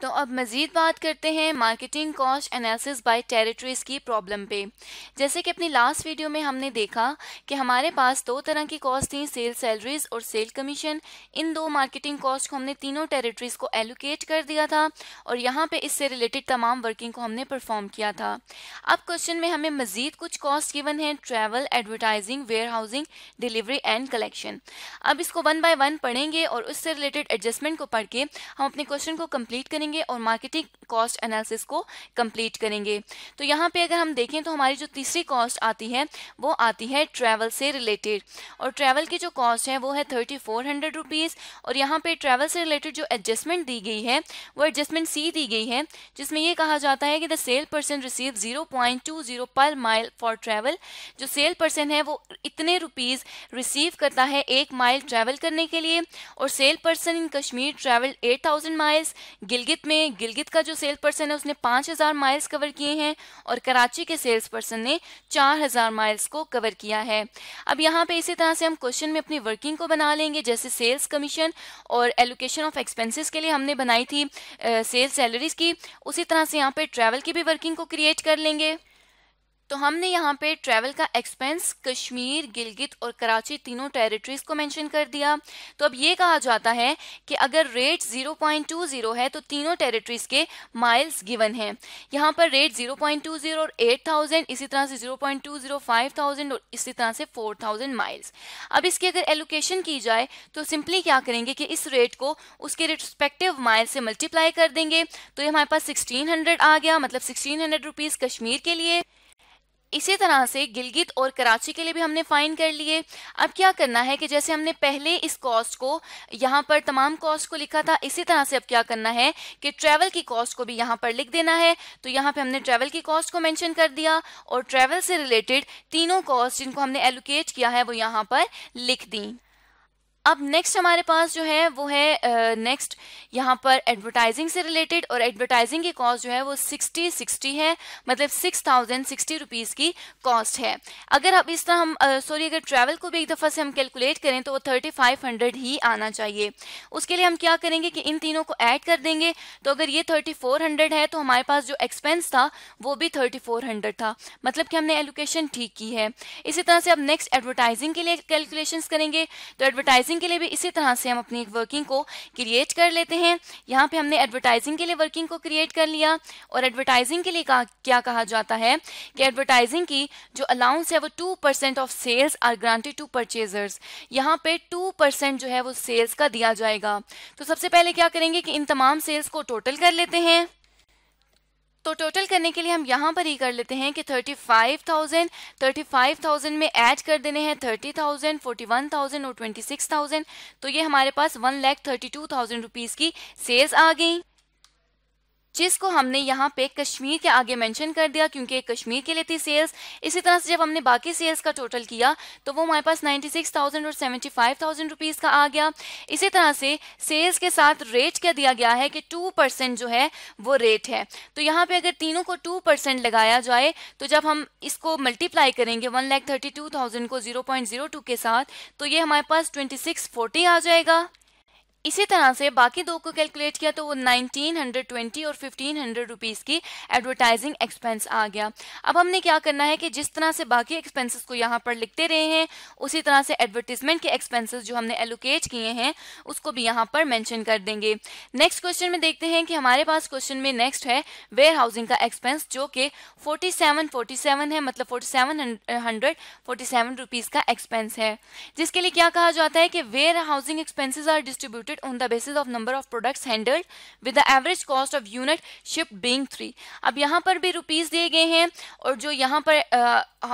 तो अब मज़ीद बात करते हैं marketing cost analysis by territories की प्रॉब्लम पे जैसे कि अपनी लास्ट वीडियो में हमने देखा कि हमारे पास दो तरह की कॉस्ट थी सेल सैलरीज और सेल कमीशन इन दो मार्केटिंग कॉस्ट को हमने तीनों टेरिटरीज़ को एलोकेट कर दिया था और यहाँ पे इससे रिलेटेड तमाम वर्किंग को हमने परफॉर्म किया था अब क्वेश्चन में हमें मज़ीद कुछ कॉस्ट गिवन है travel advertising warehousing delivery and collection अब इसको वन बाय वन पढ़ेंगे और उससे रिलेटेड एडजस्टमेंट को पढ़ के हम अपने क्वेश्चन को कम्प्लीट करेंगे करेंगे और मार्केटिंग कॉस्ट एनालिसिस को कंप्लीट करेंगे तो यहाँ पे अगर हम देखें तो हमारी जो तीसरी कॉस्ट आती है वो आती है ट्रैवल से रिलेटेड और ट्रैवल की जो कॉस्ट है वो है थर्टी फोर हंड्रेड रुपीज़ और यहाँ पे ट्रैवल से रिलेटेड जो एडजस्टमेंट दी गई है वो एडजस्टमेंट सी दी गई है जिसमें ये कहा जाता है कि the sale person receive zero point two zero per mile for travel जो सेल पर्सन है वो इतने रुपीज़ रिसीव करता है एक माइल ट्रैवल करने के लिए और sale person in Kashmir travel eight thousand miles Gilgit Gilgit में गिलगित का जो सेल्स पर्सन है उसने 5000 माइल्स कवर किए हैं और कराची के सेल्स पर्सन ने 4000 माइल्स को कवर किया है अब यहाँ पे इसी तरह से हम क्वेश्चन में अपनी वर्किंग को बना लेंगे जैसे सेल्स कमीशन और एलोकेशन ऑफ एक्सपेंसिस के लिए हमने बनाई थी सेल्स सैलरीज की उसी तरह से यहाँ पे ट्रैवल की भी वर्किंग को क्रिएट कर लेंगे तो हमने यहाँ पे ट्रैवल का एक्सपेंस कश्मीर गिलगित और कराची तीनों टेरिटरीज को मेंशन कर दिया तो अब ये कहा जाता है कि अगर रेट 0.20 है तो तीनों टेरिटरीज के माइल्स गिवन हैं यहाँ पर रेट 0.20 और 8000 इसी तरह से 0.20 5000 और इसी तरह से 4000 माइल्स अब इसकी अगर एलोकेशन की जाए तो सिंपली क्या करेंगे कि इस रेट को उसके रिस्पेक्टिव माइल से मल्टीप्लाई कर देंगे तो ये हमारे पास सिक्सटीन आ गया मतलब सिक्सटीन हंड्रेड कश्मीर के लिए इसी तरह से गिलगित और कराची के लिए भी हमने फाइन कर लिए अब क्या करना है कि जैसे हमने पहले इस कॉस्ट को यहाँ पर तमाम कॉस्ट को लिखा था इसी तरह से अब क्या करना है कि ट्रैवल की कॉस्ट को भी यहाँ पर लिख देना है तो यहाँ पे हमने ट्रैवल की कॉस्ट को मैंशन कर दिया और ट्रैवल से रिलेटेड तीनों कॉस्ट जिनको हमने एलोकेट किया है वो यहाँ पर लिख दी अब नेक्स्ट हमारे पास जो है वो है नेक्स्ट uh, यहाँ पर एडवर्टाइजिंग से रिलेटेड और एडवर्टाइजिंग की कॉस्ट जो है वो सिक्सटी सिक्सटी है मतलब सिक्स थाउजेंड सिक्सटी रुपीज़ की कॉस्ट है अगर अब इस तरह हम सॉरी uh, अगर ट्रैवल को भी एक दफ़ा से हम कैलकुलेट करें तो वो थर्टी फाइव हंड्रेड ही आना चाहिए उसके लिए हम क्या करेंगे कि इन तीनों को ऐड कर देंगे तो अगर ये थर्टी फोर हंड्रेड है तो हमारे पास जो एक्सपेंस था वो भी थर्टी फोर हंड्रेड था मतलब कि हमने एलोकेशन ठीक की है इसी तरह से अब नेक्स्ट एडवर्टाइजिंग के लिए कैलकुलेशन करेंगे तो एडवर्टाइजिंग एडवर्टाइजिंग के लिए भी इसी तरह से हम अपनी एक वर्किंग को क्रिएट कर लेते हैं यहाँ पे हमने एडवर्टाइजिंग के लिए वर्किंग को क्रिएट कर लिया और एडवर्टाइजिंग के लिए कहा, क्या कहा जाता है कि एडवर्टाइजिंग की जो अलाउंस है वो two percent of sales are granted to purchasers यहाँ पे टू परसेंट जो है वो सेल्स का दिया जाएगा तो सबसे पहले क्या करेंगे कि इन तमाम सेल्स को टोटल कर लेते हैं तो टोटल करने के लिए हम यहाँ पर ही कर लेते हैं कि thirty five thousand thirty five thousand में ऐड कर देने हैं thirty thousand forty one thousand और ट्वेंटी सिक्स थाउजेंड तो ये हमारे पास one lakh thirty two thousand rupees की सेल्स आ गई जिसको हमने यहाँ पे कश्मीर के आगे मेंशन कर दिया क्योंकि कश्मीर के लिए थी सेल्स इसी तरह से जब हमने बाकी सेल्स का टोटल किया तो वो हमारे पास 96,000 और 75,000 रुपीस का आ गया इसी तरह से सेल्स के साथ रेट क्या दिया गया है कि 2% जो है वो रेट है तो यहाँ पे अगर तीनों को 2% लगाया जाए तो जब हम इसको मल्टीप्लाई करेंगे वन थर्टी टू थाउजेंड को जीरो पॉइंट जीरो टू के साथ तो ये हमारे पास ट्वेंटी सिक्स फोर्टी आ जाएगा इसी तरह से बाकी दो को कैलकुलेट किया तो वो 1920 और 1500 रुपीस की एडवर्टाइजिंग एक्सपेंस आ गया अब हमने क्या करना है कि जिस तरह से बाकी एक्सपेंसेस को यहाँ पर लिखते रहे हैं उसी तरह से एडवर्टीजमेंट के एक्सपेंसेस जो हमने एलोकेट किए हैं उसको भी यहाँ पर मैंशन कर देंगे नेक्स्ट क्वेश्चन में देखते हैं कि हमारे पास क्वेश्चन में नेक्स्ट है वेयर हाउसिंग का एक्सपेंस जो कि फोर्टी सेवन फोर्टी सेवन है मतलब forty seven hundred forty seven rupees का एक्सपेंस है जिसके लिए क्या कहा जाता है कि warehousing expenses are distributed market on the basis of number of products handled with the average cost of unit shipped being three अब यहाँ पर भी रुपीज़ दिए गए हैं और जो यहाँ पर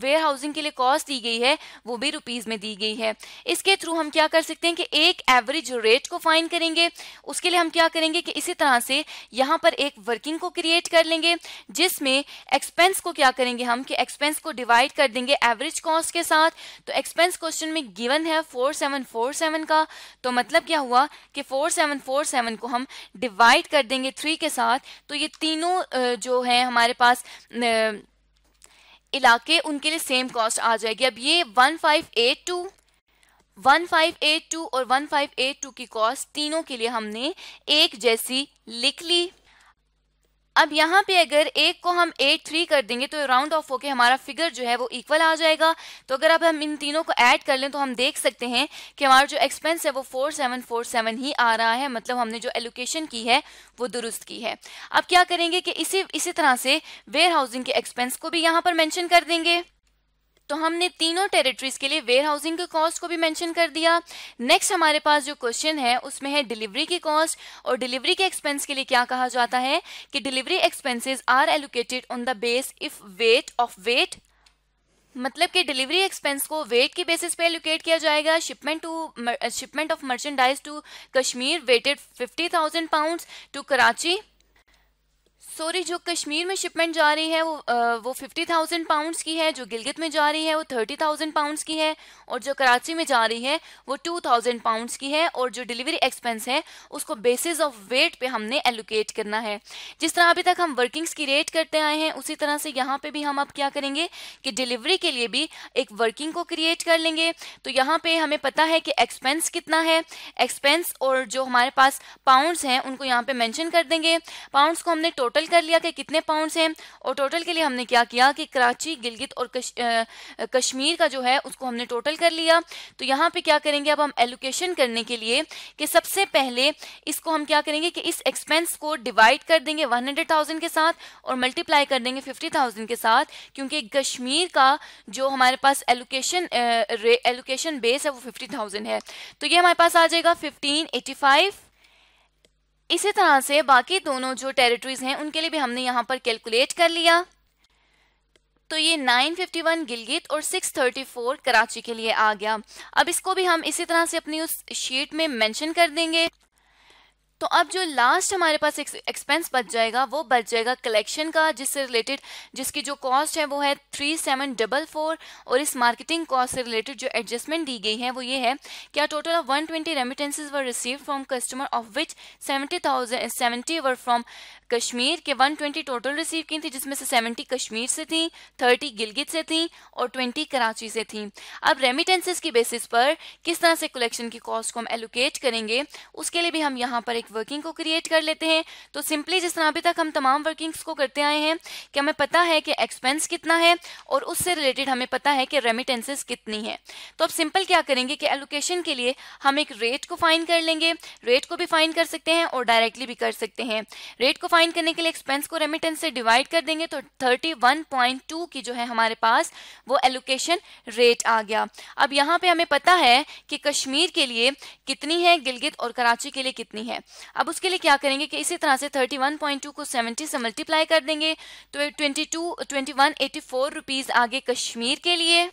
वेयर हाउसिंग के लिए कॉस्ट दी गई है वो भी रुपीज़ में दी गई है इसके थ्रू हम क्या कर सकते हैं कि एक एवरेज रेट को फाइन करेंगे उसके लिए हम क्या करेंगे कि इसी तरह से यहाँ पर एक वर्किंग को क्रिएट कर लेंगे जिसमें एक्सपेंस को क्या करेंगे हम कि एक्सपेंस को डिवाइड कर देंगे एवरेज कॉस्ट के साथ तो एक्सपेंस क्वेश्चन में गिवन है फोर सेवन फोर सेवन का तो मतलब क्या हुआ कि 4747 को हम डिवाइड कर देंगे थ्री के साथ तो ये तीनों जो है हमारे पास इलाके उनके लिए सेम कॉस्ट आ जाएगी अब ये 1582 1582 और 1582 की कॉस्ट तीनों के लिए हमने एक जैसी लिख ली अब यहाँ पे अगर एक को हम एट थ्री कर देंगे तो राउंड ऑफ होके हमारा फिगर जो है वो इक्वल आ जाएगा तो अगर अब हम इन तीनों को ऐड कर लें तो हम देख सकते हैं कि हमारा जो एक्सपेंस है वो फोर सेवन फोर सेवन ही आ रहा है मतलब हमने जो एलोकेशन की है वो दुरुस्त की है अब क्या करेंगे कि इसी इसी तरह से वेयर हाउसिंग के एक्सपेंस को भी यहाँ पर मैंशन कर देंगे तो हमने तीनों टेरिटरीज के लिए वेयर हाउसिंग के कॉस्ट को भी मेंशन कर दिया नेक्स्ट हमारे पास जो क्वेश्चन है उसमें है डिलीवरी की कॉस्ट और डिलीवरी के एक्सपेंस के लिए क्या कहा जाता है कि delivery expenses are allocated on the base if weight of weight मतलब कि डिलीवरी एक्सपेंस को वेट के बेसिस पे एलोकेट किया जाएगा shipment to shipment of merchandise to Kashmir weighted 50,000 pounds to Karachi sorry जो कश्मीर में शिपमेंट जा रही है वो आ, वो फिफ्टी थाउजेंड पाउंड की है जो गिलगित में जा रही है वो थर्टी थाउजेंड पाउंड की है और जो कराची में जा रही है वो टू थाउजेंड पाउंड की है और जो डिलीवरी एक्सपेंस है उसको बेसिस ऑफ वेट पे हमने एलोकेट करना है जिस तरह अभी तक हम वर्किंग्स की रेट करते आए हैं उसी तरह से यहाँ पे भी हम अब क्या करेंगे कि डिलीवरी के लिए भी एक वर्किंग को क्रिएट कर लेंगे तो यहाँ पर हमें पता है कि एक्सपेंस कितना है एक्सपेंस और जो हमारे पास पाउंड हैं उनको यहाँ पे मैंशन कर देंगे पाउंड को हमने टोटल टोटल कर लिया कि कितने पाउंड्स हैं और टोटल के लिए हमने क्या किया कि कराची गिलगित और कश, आ, कश्मीर का जो है उसको हमने टोटल कर लिया तो यहाँ पे क्या करेंगे अब हम एलोकेशन करने के लिए कि सबसे पहले इसको हम क्या करेंगे कि इस एक्सपेंस को डिवाइड कर देंगे वन हंड्रेड थाउजेंड के साथ और मल्टीप्लाई कर देंगे फिफ्टी थाउजेंड के साथ क्योंकि कश्मीर का जो हमारे पास एलोकेशन एलोकेशन बेस है वो फिफ्टी थाउजेंड है तो ये हमारे पास आ जाएगा फिफ्टीन एटी फाइव इसी तरह से बाकी दोनों जो टेरिटरीज हैं उनके लिए भी हमने यहाँ पर कैलकुलेट कर लिया तो ये 951 गिलगित और 634 कराची के लिए आ गया अब इसको भी हम इसी तरह से अपनी उस शीट में मेंशन कर देंगे तो अब जो लास्ट हमारे पास एक्सपेंस बच जाएगा वो बच जाएगा कलेक्शन का जिससे रिलेटेड जिसकी जो कॉस्ट है वो है थ्री सेवन डबल फोर और इस मार्केटिंग कॉस्ट से रिलेटेड जो एडजस्टमेंट दी गई है वो ये है क्या total of one twenty remittances were receive from customer of which seventy thousand seventy were from Kashmir के 120 टोटल रिसीव की थी जिसमें से 70 कश्मीर से थी 30 गिलगित से थी और 20 कराची से थी अब रेमिटेंसेस की बेसिस पर किस तरह से कलेक्शन की कॉस्ट को हम एलोकेट करेंगे उसके लिए भी हम यहाँ पर एक वर्किंग को क्रिएट कर लेते हैं तो सिंपली जिस तरह अभी तक हम तमाम वर्किंग्स को करते आए हैं कि हमें पता है कि एक्सपेंस कितना है और उससे रिलेटेड हमें पता है कि रेमिटेंसेस कितनी है तो अब सिंपल क्या करेंगे कि एलोकेशन के लिए हम एक रेट को फाइन कर लेंगे रेट को भी फाइन कर सकते हैं और डायरेक्टली भी कर सकते हैं रेट को फाइन फाइंड करने के लिए एक्सपेंस को रेमिटेंस से डिवाइड कर देंगे तो 31.2 की जो है हमारे पास वो एलोकेशन रेट आ गया अब यहाँ पे हमें पता है कि कश्मीर के लिए कितनी है गिलगित और कराची के लिए कितनी है अब उसके लिए क्या करेंगे कि इसी तरह से 31.2 को 70 से मल्टीप्लाई कर देंगे तो ट्वेंटी टू 84 आगे कश्मीर के लिए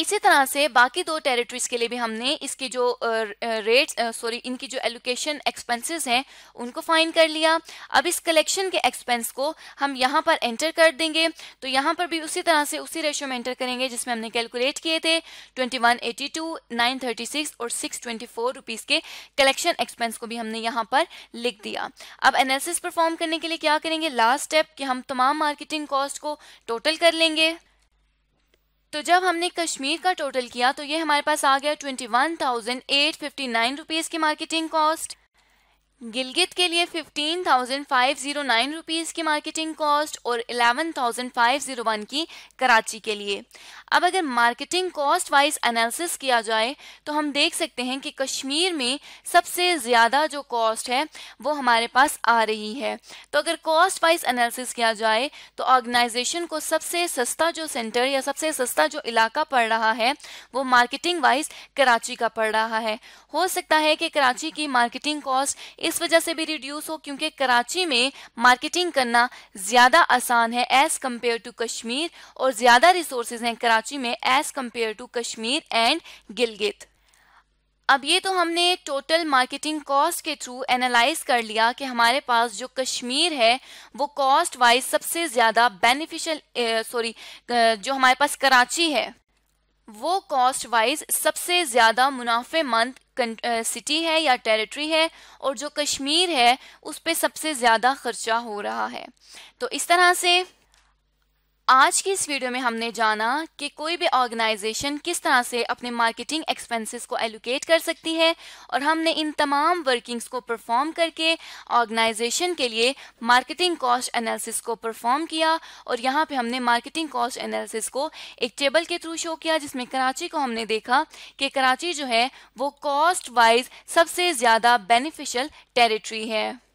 इसी तरह से बाकी दो टेरिटरीज के लिए भी हमने इसकी जो रेट सॉरी इनकी जो एलोकेशन एक्सपेंसेस हैं उनको फाइन कर लिया अब इस कलेक्शन के एक्सपेंस को हम यहाँ पर एंटर कर देंगे तो यहाँ पर भी उसी तरह से उसी रेशो में एंटर करेंगे जिसमें हमने कैलकुलेट किए थे twenty one eighty two nine thirty six और सिक्स ट्वेंटी फोर रुपीज़ के कलेक्शन एक्सपेंस को भी हमने यहाँ पर लिख दिया अब एनालिसिस परफॉर्म करने के लिए क्या करेंगे लास्ट स्टेप कि हम तमाम मार्केटिंग कॉस्ट को टोटल कर लेंगे तो जब हमने कश्मीर का टोटल किया तो ये हमारे पास आ गया twenty one thousand eight fifty nine rupees की मार्केटिंग कॉस्ट गिलगित के लिए fifteen thousand five zero nine rupees की मार्केटिंग कॉस्ट और eleven thousand five zero one की कराची के लिए अब अगर मार्केटिंग कॉस्ट वाइज एनालिसिस किया जाए तो हम देख सकते हैं कि कश्मीर में सबसे ज़्यादा जो कॉस्ट है वो हमारे पास आ रही है तो अगर कॉस्ट वाइज एनालिसिस किया जाए तो ऑर्गेनाइजेशन को सबसे सस्ता जो सेंटर या सबसे सस्ता जो इलाका पड़ रहा है वो मार्केटिंग वाइज कराची का पड़ रहा है हो सकता है कि कराची की मार्केटिंग कॉस्ट इस वजह से भी रिड्यूस हो क्योंकि कराची में मार्केटिंग करना ज़्यादा आसान है एज़ कम्पेयर टू कश्मीर और ज़्यादा रिसोर्स हैं कराची में as compare to Kashmir and Gilgit अब ये तो हमने टोटल मार्केटिंग कॉस्ट के थ्रू एनालाइज कर लिया कि हमारे पास जो कश्मीर है वो कॉस्ट वाइज सबसे ज़्यादा बेनिफिशियल सॉरी जो हमारे पास कराची है वो कॉस्ट वाइज सबसे ज़्यादा मुनाफेमंद सिटी है या टेरिटरी है और जो कश्मीर है उस पर सबसे ज़्यादा खर्चा हो रहा है तो इस तरह से आज की इस वीडियो में हमने जाना कि कोई भी ऑर्गेनाइजेशन किस तरह से अपने मार्केटिंग एक्सपेंसेस को एलोकेट कर सकती है और हमने इन तमाम वर्किंग्स को परफॉर्म करके ऑर्गेनाइजेशन के लिए मार्केटिंग कॉस्ट एनालिसिस को परफॉर्म किया और यहाँ पे हमने मार्केटिंग कॉस्ट एनालिसिस को एक टेबल के थ्रू शो किया जिसमें कराची को हमने देखा कि कराची जो है वो कॉस्ट वाइज सबसे ज़्यादा बेनिफिशियल टेरिटरी है